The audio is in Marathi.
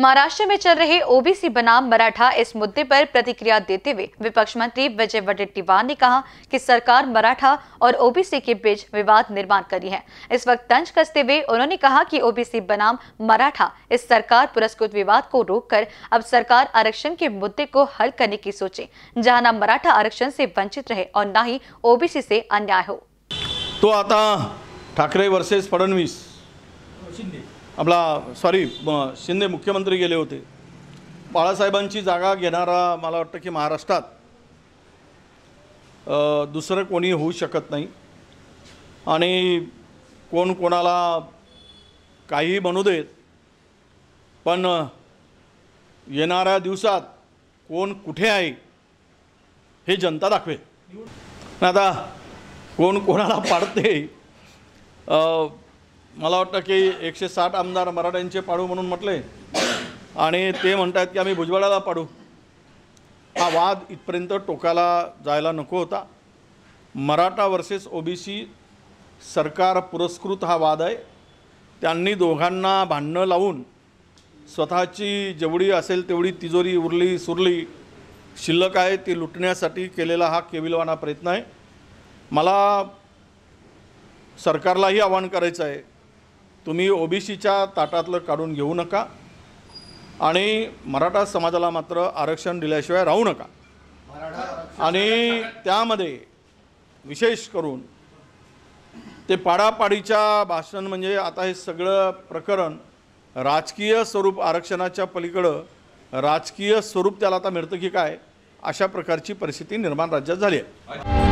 महाराष्ट्र में चल रहे ओबीसी बनाम मराठा इस मुद्दे पर प्रतिक्रिया देते हुए विपक्ष मंत्री विजय वडेट्टीवार ने कहा कि सरकार मराठा और ओबीसी के बीच विवाद निर्माण करी है इस वक्त तंज कसते हुए उन्होंने कहा कि ओबीसी बनाम मराठा इस सरकार पुरस्कृत विवाद को रोककर अब सरकार आरक्षण के मुद्दे को हल करने की सोचे जहाँ न मराठा आरक्षण से वंचित रहे और न ही ओबीसी से अन्याय हो तो आता ठाकरे वर्सेज फडणवीस आपला सॉरी शिंदे मुख्यमंत्री गेले होते बाळासाहेबांची जागा घेणारा मला वाटतं की महाराष्ट्रात दुसरं कोणी होऊ शकत नाही आणि कोण कोणाला काहीही म्हणू देत पण येणाऱ्या दिवसात कोण कुठे आहे हे जनता दाखवेल आता कोण कोणाला पाडते मला वाटतं की एकशे साठ आमदार मराठ्यांचे पाडू म्हणून म्हटले आणि ते म्हणत आहेत की आम्ही भुजबळाला पाडू हा वाद इथपर्यंत टोकाला जायला नको होता मराठा वर्सेस ओबीसी सरकार पुरस्कृत हा वाद आहे त्यांनी दोघांना भांडणं लावून स्वतःची जेवढी असेल तेवढी तिजोरी उरली सुरली शिल्लक आहे ती लुटण्यासाठी केलेला हा केविलवाना प्रयत्न आहे मला सरकारलाही आवाहन करायचं आहे तुम्ही ओबीसीच्या ताटातलं काढून घेऊ नका आणि मराठा समाजाला मात्र आरक्षण दिल्याशिवाय राहू नका आणि त्यामध्ये विशेष करून ते पाडापाडीच्या भाषण म्हणजे आता हे सगळं प्रकरण राजकीय स्वरूप आरक्षणाच्या पलीकडं राजकीय स्वरूप त्याला आता मिळतं की काय अशा प्रकारची परिस्थिती निर्माण राज्यात झाली आहे